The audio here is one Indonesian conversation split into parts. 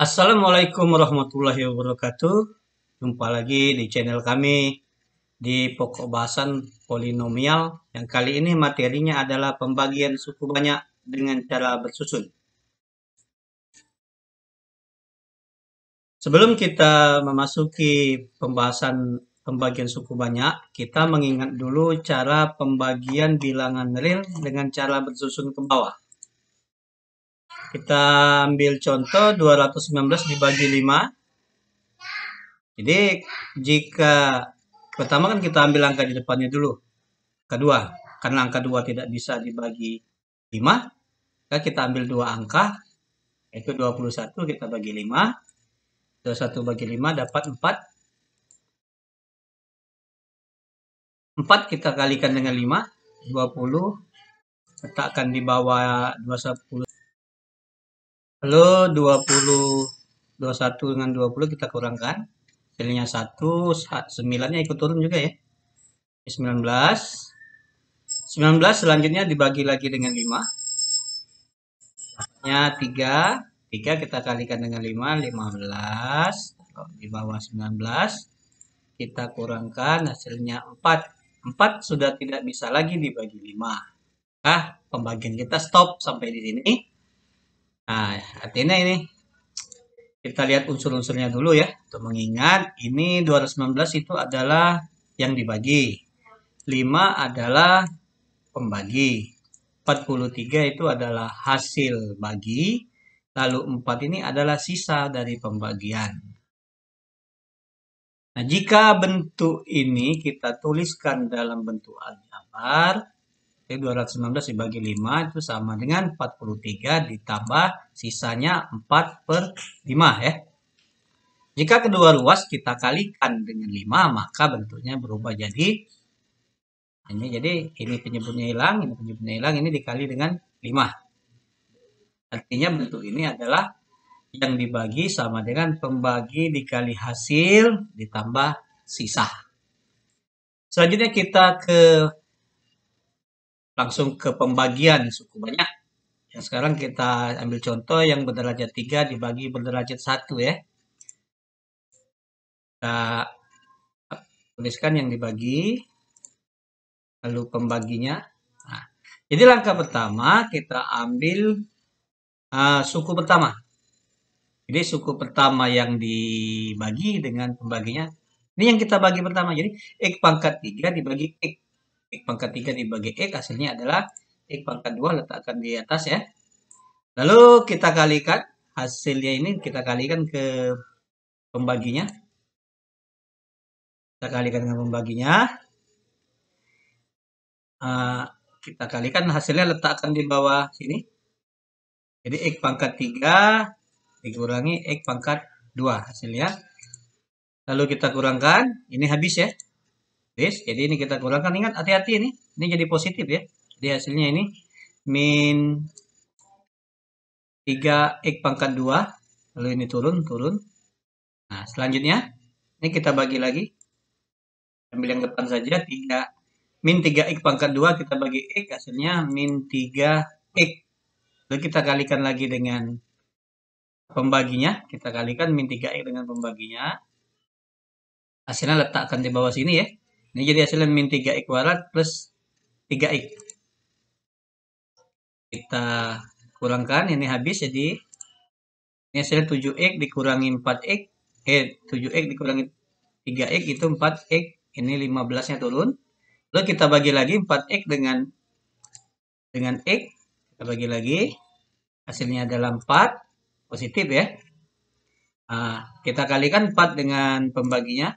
Assalamualaikum warahmatullahi wabarakatuh. Jumpa lagi di channel kami di pokok bahasan polinomial yang kali ini materinya adalah pembagian suku banyak dengan cara bersusun. Sebelum kita memasuki pembahasan pembagian suku banyak, kita mengingat dulu cara pembagian bilangan real dengan cara bersusun ke bawah. Kita ambil contoh 219 dibagi 5. Jadi jika pertama kan kita ambil angka di depannya dulu. Kedua, karena angka 2 tidak bisa dibagi 5, maka kita ambil dua angka yaitu 21 kita bagi 5. 21 bagi 5 dapat 4. 4 kita kalikan dengan 5, 20 letakkan di bawah 21 Lalu 20, 21 dengan 20 kita kurangkan. Hasilnya 1, 9 nya ikut turun juga ya. 19. 19 selanjutnya dibagi lagi dengan 5. Nya 3. 3 kita kalikan dengan 5, 15. Di bawah 19. Kita kurangkan hasilnya 4. 4 sudah tidak bisa lagi dibagi 5. Nah, pembagian kita stop sampai di sini. Nah, artinya ini kita lihat unsur-unsurnya dulu ya. Untuk mengingat ini 219 itu adalah yang dibagi. 5 adalah pembagi. 43 itu adalah hasil bagi. Lalu 4 ini adalah sisa dari pembagian. Nah, jika bentuk ini kita tuliskan dalam bentuk aljabar, jadi 219 dibagi 5 itu sama dengan 43 ditambah sisanya 4 per 5 ya. Jika kedua ruas kita kalikan dengan 5 maka bentuknya berubah jadi ini jadi ini penyebutnya hilang, ini penyebutnya hilang, ini dikali dengan 5. Artinya bentuk ini adalah yang dibagi sama dengan pembagi dikali hasil ditambah sisa. Selanjutnya kita ke langsung ke pembagian suku banyak. Yang sekarang kita ambil contoh yang berderajat 3 dibagi berderajat 1 ya. Kita tuliskan yang dibagi, lalu pembaginya. Nah, jadi langkah pertama kita ambil uh, suku pertama. Jadi suku pertama yang dibagi dengan pembaginya. Ini yang kita bagi pertama. Jadi x pangkat 3 dibagi x x pangkat 3 dibagi x hasilnya adalah x pangkat 2 letakkan di atas ya. Lalu kita kalikan hasilnya ini kita kalikan ke pembaginya. Kita kalikan dengan pembaginya. Uh, kita kalikan hasilnya letakkan di bawah sini. Jadi X pangkat 3 dikurangi X pangkat 2 hasilnya. Lalu kita kurangkan. Ini habis ya base. Jadi ini kita kurangkan. Ingat hati-hati ini. Ini jadi positif ya. Jadi hasilnya ini min 3 x pangkat 2. Lalu ini turun, turun. Nah, selanjutnya ini kita bagi lagi. Ambil yang depan saja 3 min 3 x pangkat 2 kita bagi x hasilnya min 3 x. Lalu kita kalikan lagi dengan pembaginya. Kita kalikan min 3x dengan pembaginya. Hasilnya letakkan di bawah sini ya. Ini jadi hasilnya min 3i kuadrat plus 3 x. Kita kurangkan, ini habis jadi ini hasilnya 7x dikurangi 4x, eh 7x dikurangi 3x itu 4x, ini 15-nya turun. Lalu kita bagi lagi 4x dengan dengan x, kita bagi lagi, hasilnya adalah 4, positif ya. Nah, kita kalikan 4 dengan pembaginya,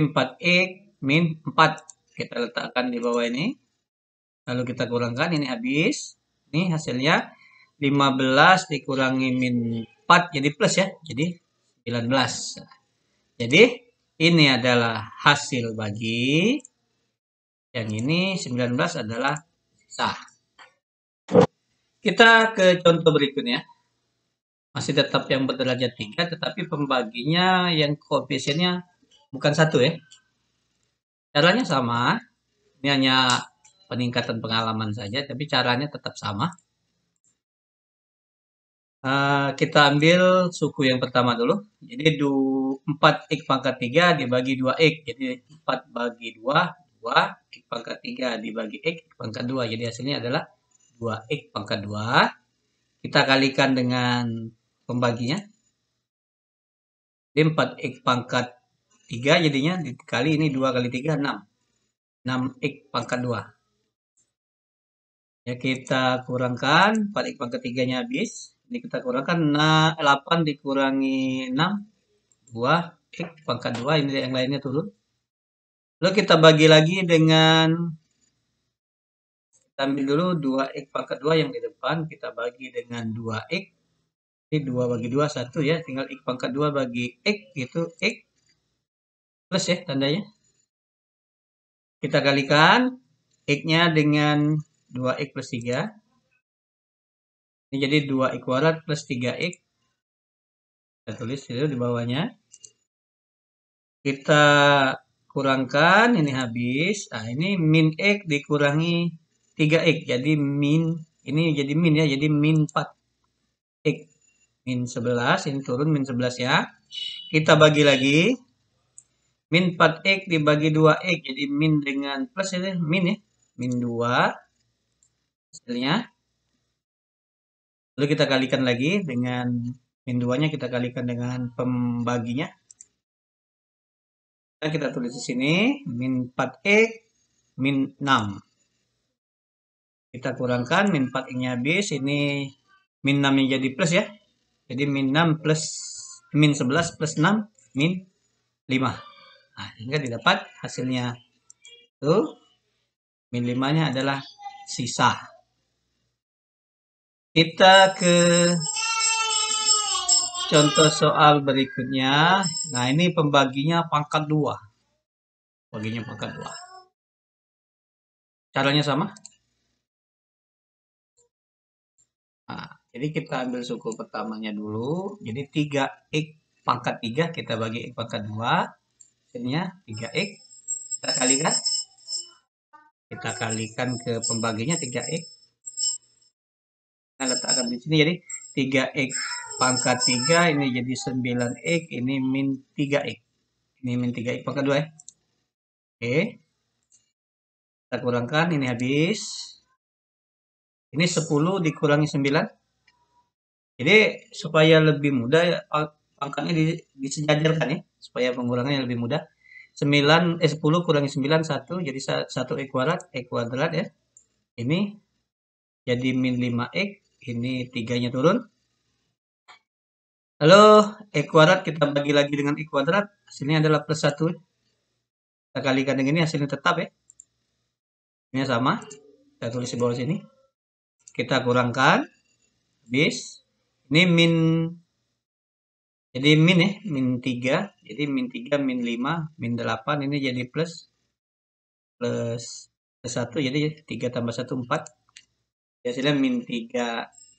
4 e min 4. Kita letakkan di bawah ini. Lalu kita kurangkan. Ini habis. Ini hasilnya 15 dikurangi min 4 jadi plus ya. Jadi 19. Jadi ini adalah hasil bagi. Yang ini 19 adalah sah Kita ke contoh berikutnya. Masih tetap yang berderajat tiga tetapi pembaginya yang koefisiennya bukan satu ya. Caranya sama, ini hanya peningkatan pengalaman saja, tapi caranya tetap sama. Uh, kita ambil suku yang pertama dulu. Jadi 4 x pangkat 3 dibagi 2 x. Jadi 4 bagi 2, 2 x pangkat 3 dibagi x, x pangkat 2. Jadi hasilnya adalah 2x pangkat 2. Kita kalikan dengan pembaginya. Jadi 4x pangkat 3 jadinya kali ini 2 kali 3 6 6 x pangkat 2 ya kita kurangkan 4 x pangkat 3 nya habis ini kita kurangkan 8 dikurangi 6 2 x pangkat 2 ini yang lainnya turun lalu kita bagi lagi dengan kita ambil dulu 2 x pangkat 2 yang di depan kita bagi dengan 2 x ini 2 bagi 2 1 ya tinggal x pangkat 2 bagi x itu x plus ya tandanya. Kita kalikan x-nya dengan 2x plus 3. Ini jadi 2x kuadrat plus 3x. Kita tulis itu ya di bawahnya. Kita kurangkan, ini habis. Ah, ini min x dikurangi 3x. Jadi min, ini jadi min ya, jadi min 4x. Min 11, ini turun min 11 ya. Kita bagi lagi. Min 4x dibagi 2x. Jadi min dengan plus ini ya, min ya. Min 2. Hasilnya. Lalu kita kalikan lagi dengan min 2-nya kita kalikan dengan pembaginya. Dan kita tulis di sini. Min 4x min 6 kita kurangkan min 4 nya habis ini min 6 nya jadi plus ya jadi min 6 plus min 11 plus 6 min 5 Nah, hingga didapat hasilnya. Tuh, min 5-nya adalah sisa. Kita ke contoh soal berikutnya. Nah, ini pembaginya pangkat 2. Baginya pangkat 2. Caranya sama. Nah, jadi kita ambil suku pertamanya dulu. Jadi 3x pangkat 3 kita bagi x pangkat 2 Hasilnya 3X. Kita kalikan. Kita kalikan ke pembaginya 3X. Kita letakkan di sini. Jadi 3X pangkat 3. Ini jadi 9X. Ini min 3X. Ini min 3X pangkat 2 ya. Eh. Oke. Kita kurangkan. Ini habis. Ini 10 dikurangi 9. Jadi supaya lebih mudah ya, pangkalnya di, disejajarkan ya supaya pengurangannya lebih mudah 9 eh 10 kurangi 9 1 jadi 1 e kuadrat e kuadrat ya ini jadi min 5x ini tiganya turun lalu e kuadrat kita bagi lagi dengan e kuadrat hasilnya adalah plus 1 kita kalikan dengan ini hasilnya tetap ya ini sama kita tulis di bawah sini kita kurangkan habis ini min jadi min ya, min 3. Jadi min 3, min 5, min 8 ini jadi plus. Plus 1, jadi 3 tambah 1, 4. Ya, hasilnya min 3,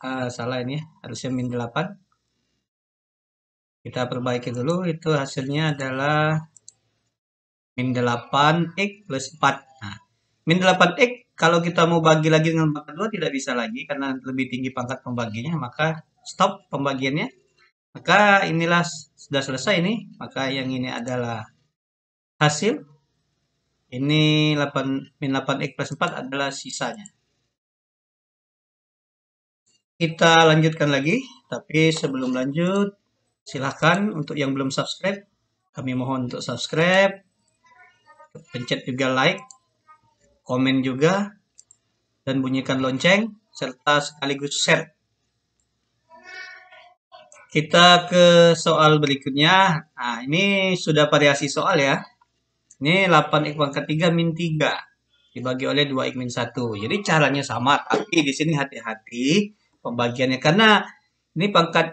ah, salah ini ya, harusnya min 8. Kita perbaiki dulu, itu hasilnya adalah min 8x plus 4. Nah, min 8x kalau kita mau bagi lagi dengan pangkat 2 tidak bisa lagi karena lebih tinggi pangkat pembaginya, maka stop pembagiannya maka inilah sudah selesai ini. Maka yang ini adalah hasil. Ini 8, min 8x plus 4 adalah sisanya. Kita lanjutkan lagi. Tapi sebelum lanjut, silahkan untuk yang belum subscribe, kami mohon untuk subscribe. Pencet juga like, komen juga, dan bunyikan lonceng, serta sekaligus share kita ke soal berikutnya. Nah, ini sudah variasi soal ya. Ini 8x pangkat 3 min 3 dibagi oleh 2x min 1. Jadi caranya sama, tapi di sini hati-hati pembagiannya. Karena ini pangkat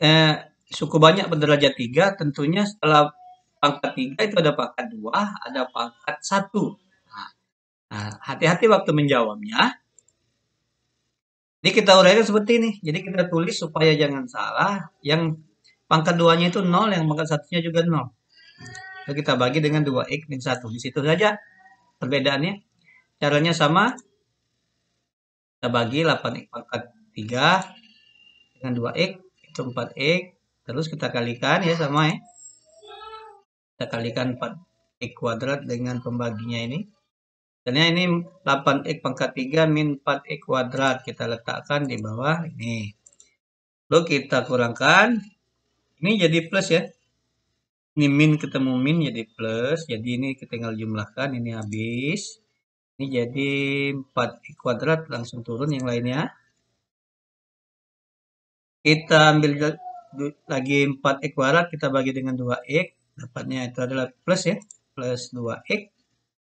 eh, suku banyak berderajat 3, tentunya setelah pangkat 3 itu ada pangkat 2, ada pangkat 1. Nah, nah, hati-hati waktu menjawabnya. Ini kita uraikan seperti ini. Jadi kita tulis supaya jangan salah. Yang pangkat duanya itu 0, yang pangkat satunya juga 0. Lalu kita bagi dengan 2x min 1. Di situ saja perbedaannya. Caranya sama. Kita bagi 8x pangkat 3 dengan 2x. Itu 4x. Terus kita kalikan ya sama ya. Kita kalikan 4x kuadrat dengan pembaginya ini. Dan ini 8x pangkat 3 min 4x kuadrat. Kita letakkan di bawah ini. Lalu kita kurangkan. Ini jadi plus ya. Ini min ketemu min jadi plus. Jadi ini tinggal jumlahkan. Ini habis. Ini jadi 4x kuadrat. Langsung turun yang lainnya. Kita ambil lagi 4x kuadrat. Kita bagi dengan 2x. Dapatnya itu adalah plus ya. Plus 2x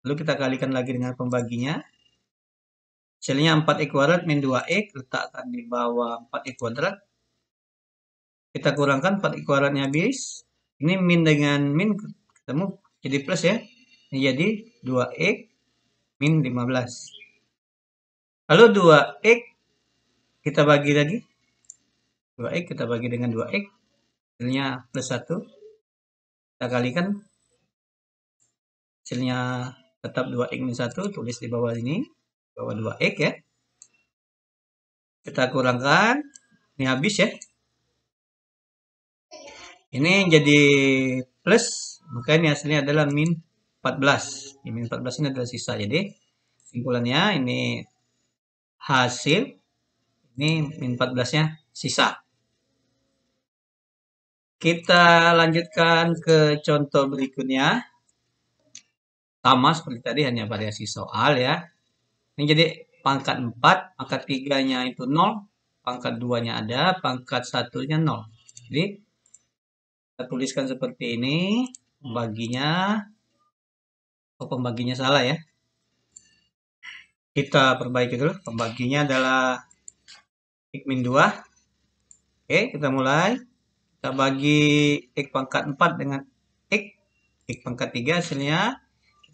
Lalu kita kalikan lagi dengan pembaginya. Hasilnya 4x e kuadrat min 2x, e, letakkan di bawah 4x e kuadrat. Kita kurangkan 4x kuadratnya habis. Ini min dengan min ketemu jadi plus ya. Ini jadi 2x min 15. Lalu 2x kita bagi lagi. 2x kita bagi dengan 2x. Hasilnya plus 1. Kita kalikan. Hasilnya tetap 2x minus 1 tulis di bawah ini bawah 2x ya kita kurangkan ini habis ya ini jadi plus maka ini hasilnya adalah min 14 ya, min 14 ini adalah sisa jadi simpulannya ini hasil ini min 14 nya sisa kita lanjutkan ke contoh berikutnya sama seperti tadi hanya variasi soal ya. Ini jadi pangkat 4, pangkat 3-nya itu 0, pangkat 2-nya ada, pangkat 1-nya 0. Jadi kita tuliskan seperti ini, pembaginya, oh pembaginya salah ya. Kita perbaiki dulu, pembaginya adalah x min 2. Oke, kita mulai. Kita bagi x pangkat 4 dengan x, x pangkat 3 hasilnya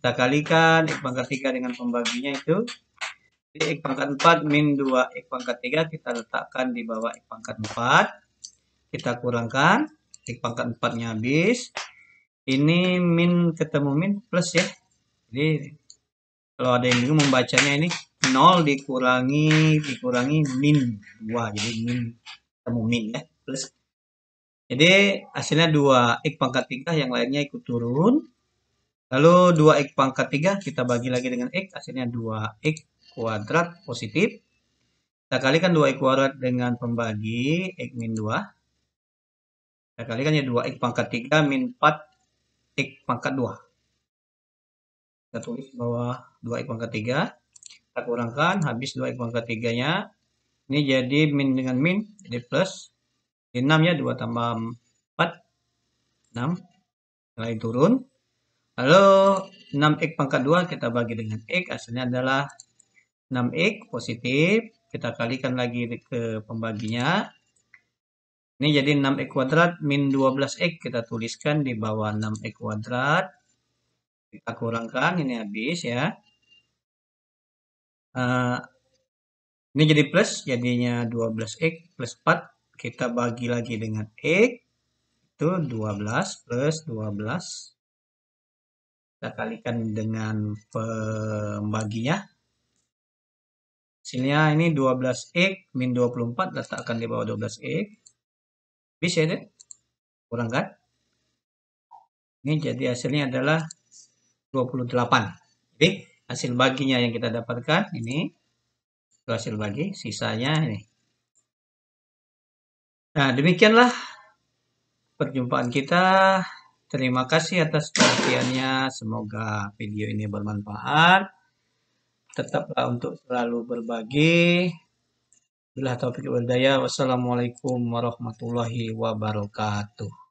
kita kalikan x pangkat 3 dengan pembaginya itu jadi x pangkat 4 min 2 x pangkat 3 kita letakkan di bawah x pangkat 4 kita kurangkan x pangkat 4 nya habis ini min ketemu min plus ya jadi kalau ada yang bingung membacanya ini 0 dikurangi dikurangi min 2 jadi min ketemu min ya plus jadi hasilnya 2 x pangkat 3 yang lainnya ikut turun Lalu 2x pangkat 3 kita bagi lagi dengan x, hasilnya 2x kuadrat positif. Kita kalikan 2x kuadrat dengan pembagi x min 2. Kita kalikan ya 2x pangkat 3 min 4 x pangkat 2. Kita tulis bawah 2x pangkat 3. Kita kurangkan, habis 2x pangkat 3-nya. Ini jadi min dengan min, jadi plus. Ini 6 ya, 2 tambah 4, 6. Mulai turun. Lalu 6x pangkat 2 kita bagi dengan x hasilnya adalah 6x positif. Kita kalikan lagi ke pembaginya. Ini jadi 6x kuadrat min 12x kita tuliskan di bawah 6x kuadrat. Kita kurangkan, ini habis ya. Uh, ini jadi plus, jadinya 12x plus 4. Kita bagi lagi dengan x. Itu 12 plus 12 kita kalikan dengan pembaginya. Hasilnya ini 12x min 24 letakkan di bawah 12x. Bisa ya, kurang kan? Ini jadi hasilnya adalah 28. Jadi hasil baginya yang kita dapatkan ini hasil bagi, sisanya ini. Nah, demikianlah perjumpaan kita Terima kasih atas perhatiannya. Semoga video ini bermanfaat. Tetaplah untuk selalu berbagi. Bila topik wal Wassalamualaikum warahmatullahi wabarakatuh.